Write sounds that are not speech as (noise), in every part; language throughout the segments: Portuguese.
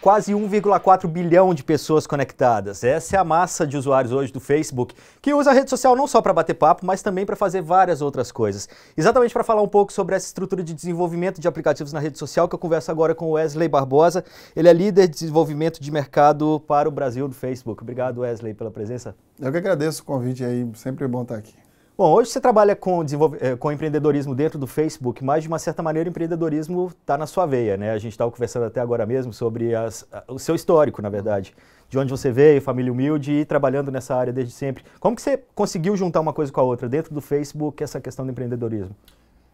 quase 1,4 bilhão de pessoas conectadas. Essa é a massa de usuários hoje do Facebook, que usa a rede social não só para bater papo, mas também para fazer várias outras coisas. Exatamente para falar um pouco sobre essa estrutura de desenvolvimento de aplicativos na rede social, que eu converso agora com o Wesley Barbosa. Ele é líder de desenvolvimento de mercado para o Brasil do Facebook. Obrigado, Wesley, pela presença. Eu que agradeço o convite aí, sempre bom estar aqui. Bom, hoje você trabalha com, eh, com empreendedorismo dentro do Facebook, mas de uma certa maneira o empreendedorismo está na sua veia, né? A gente estava conversando até agora mesmo sobre as, o seu histórico, na verdade, de onde você veio, família humilde e trabalhando nessa área desde sempre. Como que você conseguiu juntar uma coisa com a outra dentro do Facebook, essa questão do empreendedorismo?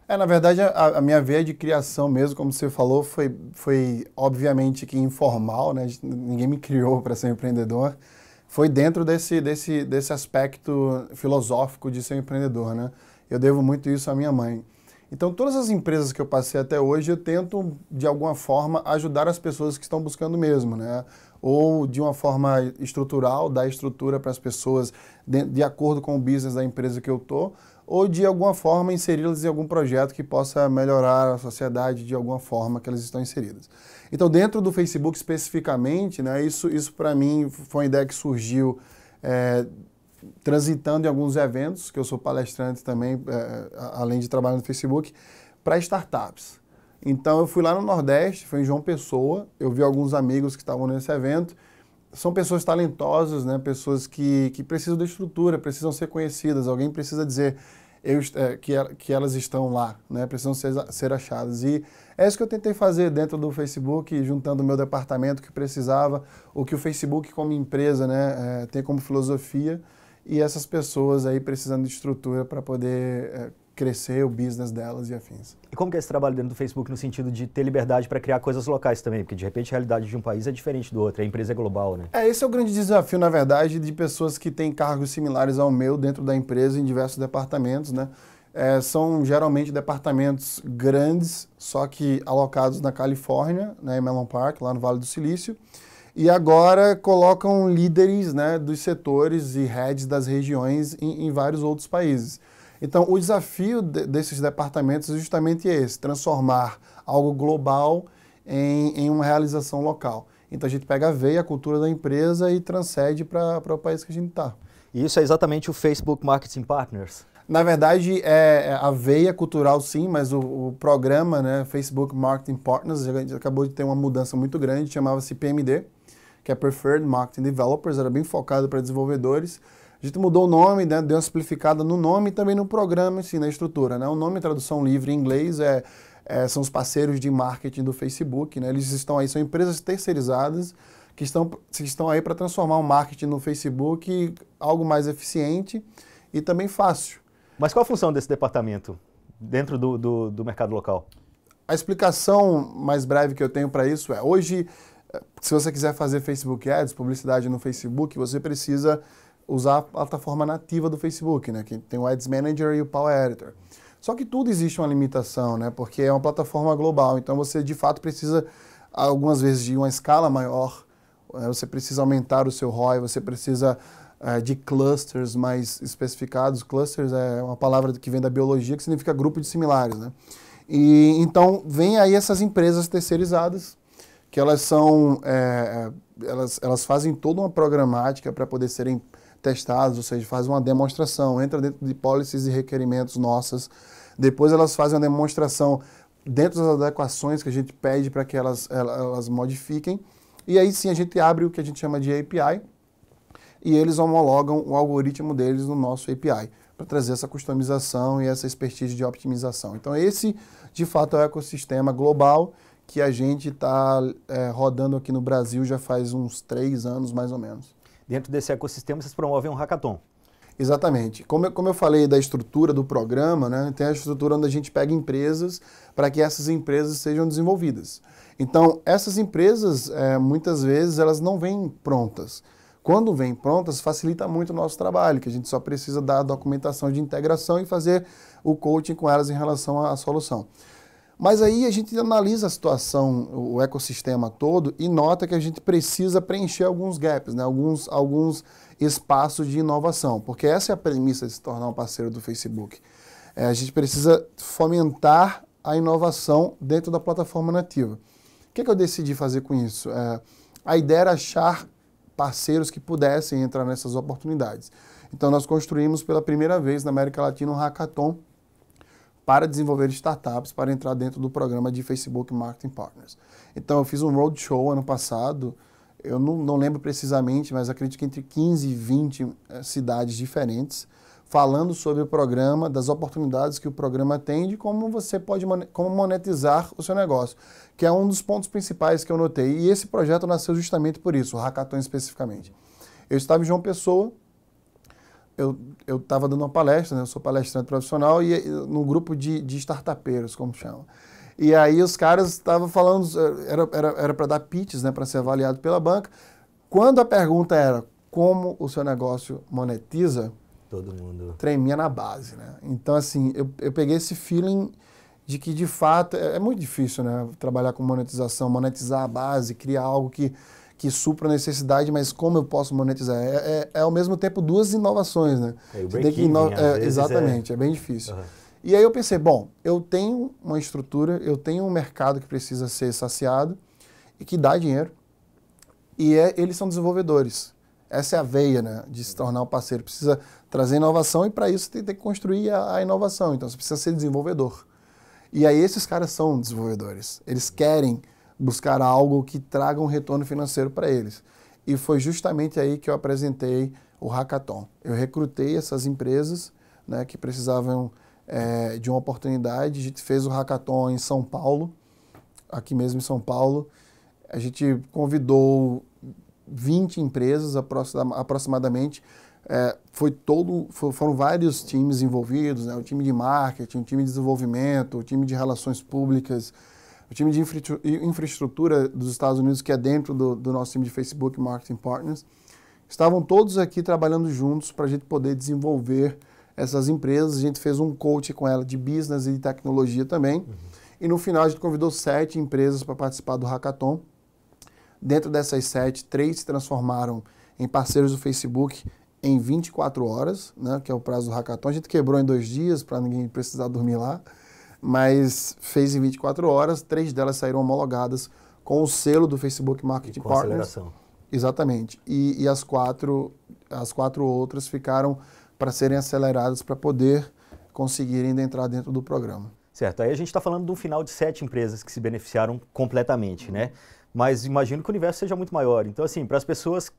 É, na verdade, a, a minha veia de criação mesmo, como você falou, foi, foi obviamente que informal, né? Ninguém me criou para ser empreendedor foi dentro desse, desse, desse aspecto filosófico de ser um empreendedor, né? Eu devo muito isso à minha mãe. Então, todas as empresas que eu passei até hoje, eu tento, de alguma forma, ajudar as pessoas que estão buscando mesmo, né? Ou de uma forma estrutural, dar estrutura para as pessoas de, de acordo com o business da empresa que eu estou, ou de alguma forma inseri-las em algum projeto que possa melhorar a sociedade de alguma forma que elas estão inseridas. Então, dentro do Facebook especificamente, né, isso, isso para mim foi uma ideia que surgiu é, transitando em alguns eventos, que eu sou palestrante também, é, além de trabalhar no Facebook, para startups. Então, eu fui lá no Nordeste, foi em João Pessoa, eu vi alguns amigos que estavam nesse evento, são pessoas talentosas, né? pessoas que, que precisam de estrutura, precisam ser conhecidas, alguém precisa dizer eu, é, que, que elas estão lá, né? precisam ser, ser achadas. E é isso que eu tentei fazer dentro do Facebook, juntando o meu departamento que precisava, o que o Facebook como empresa né, é, tem como filosofia, e essas pessoas aí precisando de estrutura para poder é, crescer o business delas e afins. E como que é esse trabalho dentro do Facebook no sentido de ter liberdade para criar coisas locais também? Porque de repente a realidade de um país é diferente do outro, a empresa é global, né? É, esse é o grande desafio, na verdade, de pessoas que têm cargos similares ao meu dentro da empresa em diversos departamentos, né? É, são geralmente departamentos grandes, só que alocados na Califórnia, né, em Melon Park, lá no Vale do Silício. E agora colocam líderes né, dos setores e heads das regiões em, em vários outros países. Então, o desafio de, desses departamentos é justamente esse: transformar algo global em, em, uma realização local. Então, a gente pega a veia, a cultura da empresa e transcende para o país que a gente está. E isso é exatamente o Facebook Marketing Partners. Na verdade, é, é a veia cultural sim, mas o, o programa, né, Facebook Marketing Partners, acabou de ter uma mudança muito grande, chamava-se PMD, que é Preferred Marketing Developers, era bem focado para desenvolvedores. A gente mudou o nome, né, deu uma simplificada no nome e também no programa, assim, na estrutura. Né? O nome, tradução livre em inglês, é, é, são os parceiros de marketing do Facebook. Né? Eles estão aí, são empresas terceirizadas que estão, que estão aí para transformar o marketing no Facebook em algo mais eficiente e também fácil. Mas qual a função desse departamento dentro do, do, do mercado local? A explicação mais breve que eu tenho para isso é, hoje, eh, se você quiser fazer Facebook Ads, publicidade no Facebook, você precisa usar a plataforma nativa do Facebook, né? Que tem o Ads Manager e o Power Editor. Só que tudo existe uma limitação, né? Porque é uma plataforma global, então você de fato precisa algumas vezes de uma escala maior, né, você precisa aumentar o seu ROI, você precisa é, de clusters mais especificados. Clusters é uma palavra que vem da biologia que significa grupo de similares, né? E então vem aí essas empresas terceirizadas que elas são é, é elas, elas fazem toda uma programática para poder serem testados, ou seja, faz uma demonstração, entra dentro de policies e requerimentos nossas. Depois elas fazem uma demonstração dentro das adequações que a gente pede para que elas, elas modifiquem. E aí sim a gente abre o que a gente chama de API e eles homologam o algoritmo deles no nosso API para trazer essa customização e essa expertise de optimização. Então esse, de fato, é o ecossistema global que a gente está é, eh, rodando aqui no Brasil já faz uns três anos mais ou menos dentro desse ecossistema, vocês promovem um hackathon. Exatamente. Como eu, como eu falei da estrutura do programa, né, tem a estrutura onde a gente pega empresas para que essas empresas sejam desenvolvidas. Então, essas empresas, é, muitas vezes, elas não vêm prontas. Quando vêm prontas, facilita muito o nosso trabalho, que a gente só precisa dar a documentação de integração e fazer o coaching com elas em relação à solução. Mas aí a gente analisa a situação, o ecossistema todo, e nota que a gente precisa preencher alguns gaps, né? alguns, alguns espaços de inovação, porque essa é a premissa de se tornar um parceiro do Facebook. É, a gente precisa fomentar a inovação dentro da plataforma nativa. O que, é que eu decidi fazer com isso? É, a ideia era achar parceiros que pudessem entrar nessas oportunidades. Então, nós construímos pela primeira vez na América Latina um hackathon para desenvolver startups para entrar dentro do programa de Facebook Marketing Partners. Então, eu fiz um roadshow ano passado, eu não, não lembro precisamente, mas acredito que entre 15 e 20 eh, cidades diferentes, falando sobre o programa, das oportunidades que o programa tem de como você pode como monetizar o seu negócio, que é um dos pontos principais que eu notei. E esse projeto nasceu justamente por isso, o Hackathon especificamente. Eu estava em João Pessoa, eu eu estava dando uma palestra, né? eu sou palestrante profissional, e no grupo de, de startupeiros, como chama. E aí os caras estavam falando, era eh, para era, era dar pitches né, para ser avaliado pela banca. Quando a pergunta era como o seu negócio monetiza, todo mundo tremia na base. Né? Então, assim, eu, eu peguei esse feeling de que de fato é, é muito difícil né, trabalhar com monetização, monetizar a base, criar algo que que supra a necessidade, mas como eu posso monetizar? É, é, é ao mesmo tempo duas inovações, né? É, tem que ino... é, exatamente, é. é... bem difícil. Uhum. E aí eu pensei, bom, eu tenho uma estrutura, eu tenho um mercado que precisa ser saciado e que dá dinheiro. E é, eles são desenvolvedores. Essa é a veia né, de se tornar um parceiro. Precisa trazer inovação e para isso tem, tem, que construir a, a inovação. Então você precisa ser desenvolvedor. E aí esses caras são desenvolvedores. Eles querem buscar algo que traga um retorno financeiro para eles. E foi justamente aí que eu apresentei o hackathon. Eu recrutei essas empresas né, que precisavam é, de uma oportunidade. A gente fez o hackathon em São Paulo, aqui mesmo em São Paulo. A gente convidou 20 empresas aproximadamente. É, foi todo, foram vários times envolvidos, né? o time de marketing, o time de desenvolvimento, o time de relações públicas, o time de infraestrutura dos Estados Unidos, que é dentro do, do nosso time de Facebook Marketing Partners, estavam todos aqui trabalhando juntos para a gente poder desenvolver essas empresas. A gente fez um coach com ela de business e de tecnologia também. Uhum. E no final a gente convidou sete empresas para participar do hackathon. Dentro dessas sete, três se transformaram em parceiros do Facebook em 24 horas, né, que é o prazo do hackathon. A gente quebrou em dois dias para ninguém precisar dormir lá mas fez em 24 horas, três delas saíram homologadas com o selo do Facebook Marketing com Partners. Aceleração. Exatamente. E, e as, quatro, as quatro outras ficaram para serem aceleradas para poder conseguirem entrar dentro do programa. Certo, aí a gente está falando de um final de sete empresas que se beneficiaram completamente, né? Mas imagino que o universo seja muito maior. Então, assim, para as pessoas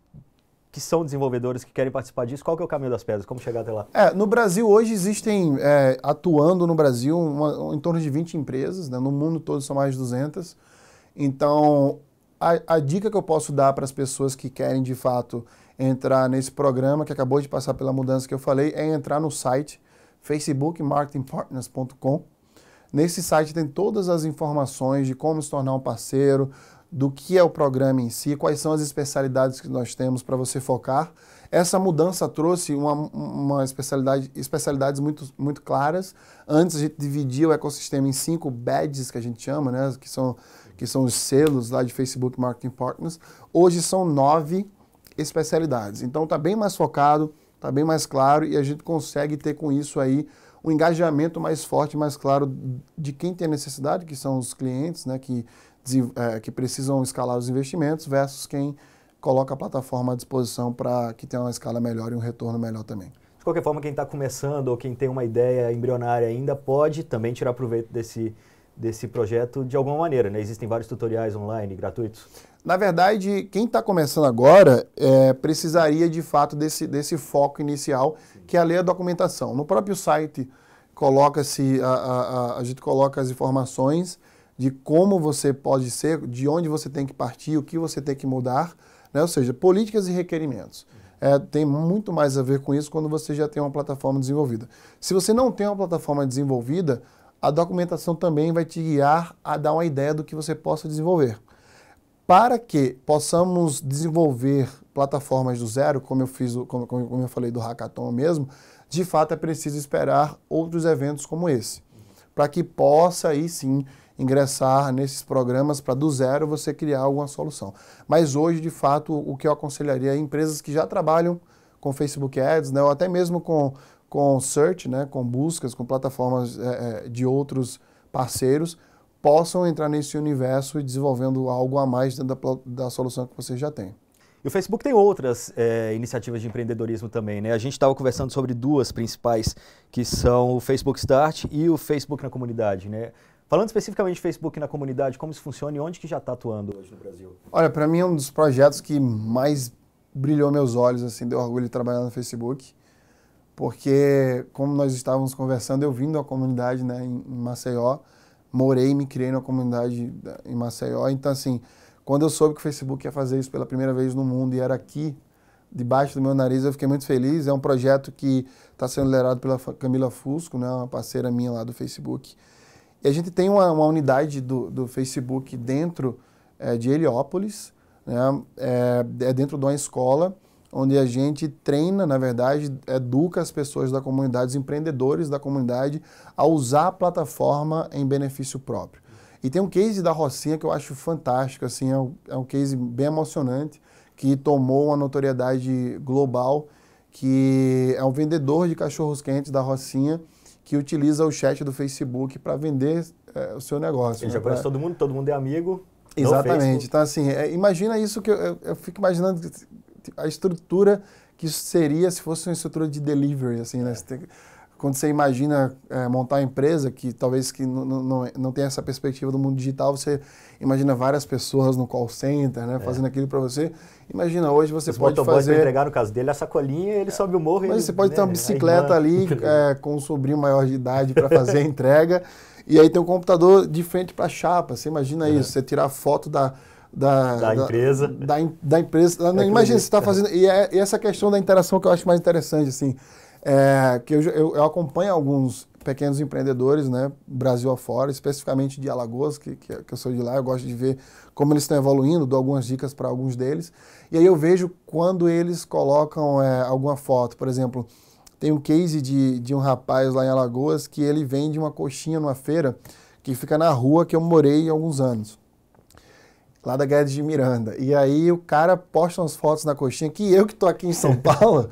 que são desenvolvedores que querem participar disso, qual que é o caminho das pedras? Como chegar até lá? É, no Brasil hoje existem, é, atuando no Brasil, uma, em torno de 20 empresas, né? no mundo todo são mais de 200. Então, a, a dica que eu posso dar para as pessoas que querem, de fato, entrar nesse programa, que acabou de passar pela mudança que eu falei, é entrar no site facebookmarketingpartners.com. Nesse site tem todas as informações de como se tornar um parceiro, do que é o programa em si, quais são as especialidades que nós temos para você focar. Essa mudança trouxe uma, uma especialidade, especialidades muito, muito claras. Antes a gente dividia o ecossistema em cinco badges que a gente chama, né? que, são, que são os selos lá de Facebook Marketing Partners. Hoje são nove especialidades. Então está bem mais focado, está bem mais claro e a gente consegue ter com isso aí um engajamento mais forte, mais claro de quem tem necessidade, que são os clientes, né, que, é, que precisam escalar os investimentos versus quem coloca a plataforma à disposição para que tenha uma escala melhor e um retorno melhor também. De qualquer forma, quem está começando ou quem tem uma ideia embrionária ainda pode também tirar proveito desse, desse projeto de alguma maneira, né? Existem vários tutoriais online gratuitos. Na verdade, quem está começando agora é, precisaria de fato desse, desse foco inicial, que é a lei da documentação. No próprio site coloca-se, a, a, a, a gente coloca as informações de como você pode ser, de onde você tem que partir, o que você tem que mudar, né? ou seja, políticas e requerimentos. É, tem muito mais a ver com isso quando você já tem uma plataforma desenvolvida. Se você não tem uma plataforma desenvolvida, a documentação também vai te guiar a dar uma ideia do que você possa desenvolver. Para que possamos desenvolver plataformas do zero, como eu fiz, como, como eu falei do hackathon mesmo, de fato é preciso esperar outros eventos como esse, para que possa aí sim ingressar nesses programas para do zero você criar alguma solução. Mas hoje, de fato, o que eu aconselharia é empresas que já trabalham com Facebook Ads, né, ou até mesmo com, com search, né, com buscas, com plataformas é, é de outros parceiros, possam entrar nesse universo e desenvolvendo algo a mais dentro da, da solução que você já tem. E o Facebook tem outras é, iniciativas de empreendedorismo também, né? A gente estava conversando sobre duas principais, que são o Facebook Start e o Facebook na Comunidade, né? Falando especificamente de Facebook na comunidade, como isso funciona e onde que já está atuando hoje no Brasil? Olha, para mim é um dos projetos que mais brilhou meus olhos, assim, deu orgulho de trabalhar no Facebook, porque como nós estávamos conversando, eu vim da comunidade, né, em Maceió, morei, me criei na comunidade em Maceió, então assim, quando eu soube que o Facebook ia fazer isso pela primeira vez no mundo e era aqui, debaixo do meu nariz, eu fiquei muito feliz. É um projeto que está sendo liderado pela Camila Fusco, né, uma parceira minha lá do Facebook a gente tem uma, uma unidade do, do, Facebook dentro é, de Heliópolis, né? é, é, dentro de uma escola, onde a gente treina, na verdade, educa as pessoas da comunidade, os empreendedores da comunidade, a usar a plataforma em benefício próprio. E tem um case da Rocinha que eu acho fantástico, assim, é um, é um case bem emocionante, que tomou uma notoriedade global, que é um vendedor de cachorros quentes da Rocinha, que utiliza o chat do Facebook para vender é, o seu negócio. Ele né? já é conhece pra... todo mundo, todo mundo é amigo. Exatamente. Então, assim, é, imagina isso que eu, eu, eu, fico imaginando a estrutura que isso seria se fosse uma estrutura de delivery, assim, né? Você tem quando você imagina é, montar a empresa, que talvez que não, não, não tenha essa perspectiva do mundo digital, você imagina várias pessoas no call center, né, é. fazendo aquilo para você. Imagina, hoje você Os pode fazer... entregar, no caso dele, a sacolinha, ele sobe o morro... Mas ele, você pode né, ter uma né, bicicleta ali né? é, com um sobrinho maior de idade para fazer a (laughs) entrega, e aí tem um computador de frente para a chapa. Você imagina é. isso, você tirar foto da... Da, da, empresa. Da, da, da empresa. Imagina, você está fazendo. E, é, e, essa questão da interação que eu acho mais interessante, assim. É, que eu, eu, eu, acompanho alguns pequenos empreendedores, né, Brasil afora, especificamente de Alagoas, que, que, que, eu sou de lá, eu gosto de ver como eles estão evoluindo, dou algumas dicas para alguns deles. E aí eu vejo quando eles colocam é, alguma foto, por exemplo, tem um case de, de um rapaz lá em Alagoas que ele vende uma coxinha numa feira que fica na rua que eu morei há alguns anos lá da Guedes de Miranda. E aí o cara posta umas fotos na coxinha, que eu que tô aqui em São (laughs) Paulo,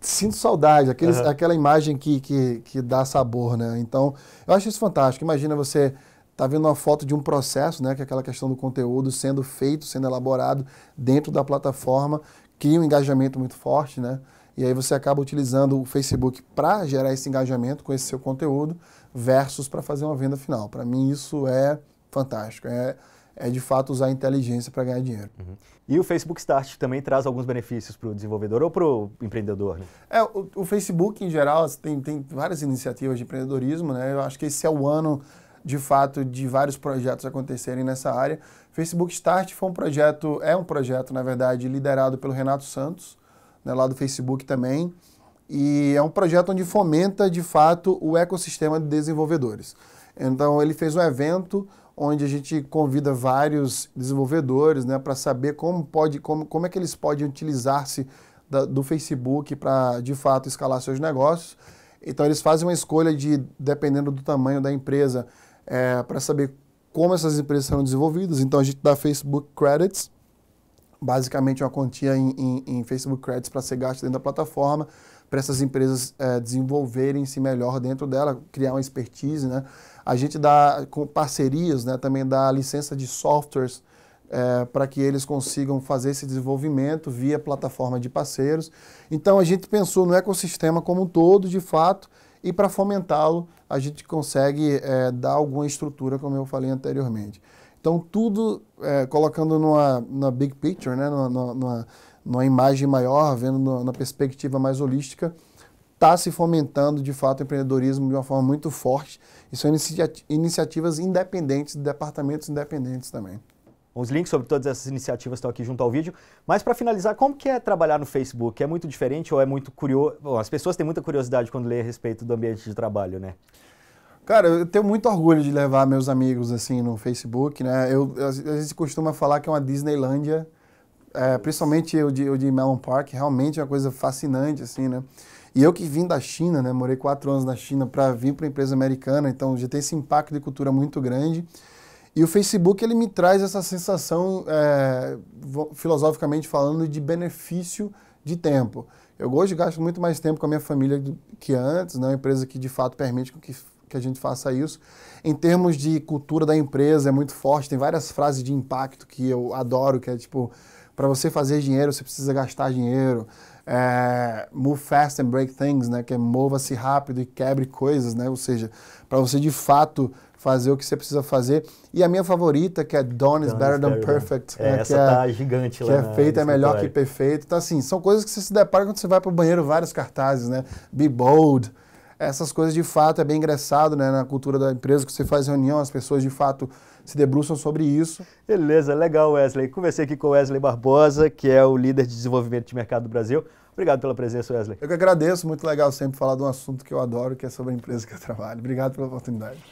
sinto saudade, aqueles, uhum. aquela imagem que, que, que dá sabor, né? Então, eu acho isso fantástico. Imagina você tá vendo uma foto de um processo, né? Que é aquela questão do conteúdo sendo feito, sendo elaborado dentro da plataforma, cria um engajamento muito forte, né? E aí você acaba utilizando o Facebook para gerar esse engajamento com esse seu conteúdo versus para fazer uma venda final. Para mim isso é fantástico. É, é de fato usar a inteligência para ganhar dinheiro. Uhum. E o Facebook Start também traz alguns benefícios para o desenvolvedor ou para o empreendedor? Né? É, o, o, Facebook em geral tem, tem várias iniciativas de empreendedorismo, né? Eu acho que esse é o ano de fato de vários projetos acontecerem nessa área. Facebook Start foi um projeto, é um projeto na verdade liderado pelo Renato Santos, né, lá do Facebook também. E é um projeto onde fomenta de fato o ecossistema de desenvolvedores. Então ele fez um evento onde a gente convida vários desenvolvedores né, para saber como, pode, como, como é que eles podem utilizar-se do Facebook para, de fato, escalar seus negócios. Então, eles fazem uma escolha de, dependendo do tamanho da empresa, é, para saber como essas empresas serão desenvolvidas. Então, a gente dá Facebook Credits, basicamente uma quantia em, em, em Facebook Credits para ser gasto dentro da plataforma, para essas empresas é, desenvolverem-se melhor dentro dela, criar uma expertise, né? A gente dá com parcerias, né, também dá licença de softwares é, para que eles consigam fazer esse desenvolvimento via plataforma de parceiros. Então a gente pensou no ecossistema como um todo, de fato, e para fomentá-lo a gente consegue é, dar alguma estrutura, como eu falei anteriormente. Então tudo é, colocando numa, numa, big picture, né, numa, numa, numa imagem maior, vendo na perspectiva mais holística, está se fomentando de fato o empreendedorismo de uma forma muito forte e são iniciativas independentes, departamentos independentes também. Os links sobre todas essas iniciativas estão aqui junto ao vídeo. Mas para finalizar, como que é trabalhar no Facebook? É muito diferente ou é muito curioso? Bom, as pessoas têm muita curiosidade quando lêem a respeito do ambiente de trabalho, né? Cara, eu tenho muito orgulho de levar meus amigos assim no Facebook, né? Eu, a gente costuma falar que é uma Disneylândia, é, eh, principalmente o de, o de Melon Park, realmente é uma coisa fascinante, assim, né? E eu que vim da China, né, morei quatro anos na China para vir para a empresa americana, então já tem esse impacto de cultura muito grande. E o Facebook ele me traz essa sensação, é, filosoficamente falando, de benefício de tempo. Eu hoje gasto muito mais tempo com a minha família do que antes, né? uma empresa que de fato permite que, que a gente faça isso. Em termos de cultura da empresa, é muito forte, tem várias frases de impacto que eu adoro, que é tipo, para você fazer dinheiro, você precisa gastar dinheiro. É, move fast and break things, né? Que é mova-se rápido e quebre coisas, né? Ou seja, para você de fato fazer o que você precisa fazer. E a minha favorita, que é Done is Better than Perfect. É, né? essa que é, tá gigante lá. Que é feito é melhor que perfeito. Então, assim, são coisas que você se depara quando você vai para o banheiro, vários cartazes, né? Be bold, essas coisas de fato é bem engraçado, né? Na cultura da empresa, que você faz reunião, as pessoas de fato se debruçam sobre isso. Beleza, legal, Wesley. Conversei aqui com Wesley Barbosa, que é o líder de desenvolvimento de mercado do Brasil. Obrigado pela presença, Wesley. Eu que agradeço, muito legal sempre falar de um assunto que eu adoro, que é sobre a empresa que eu trabalho. Obrigado pela oportunidade.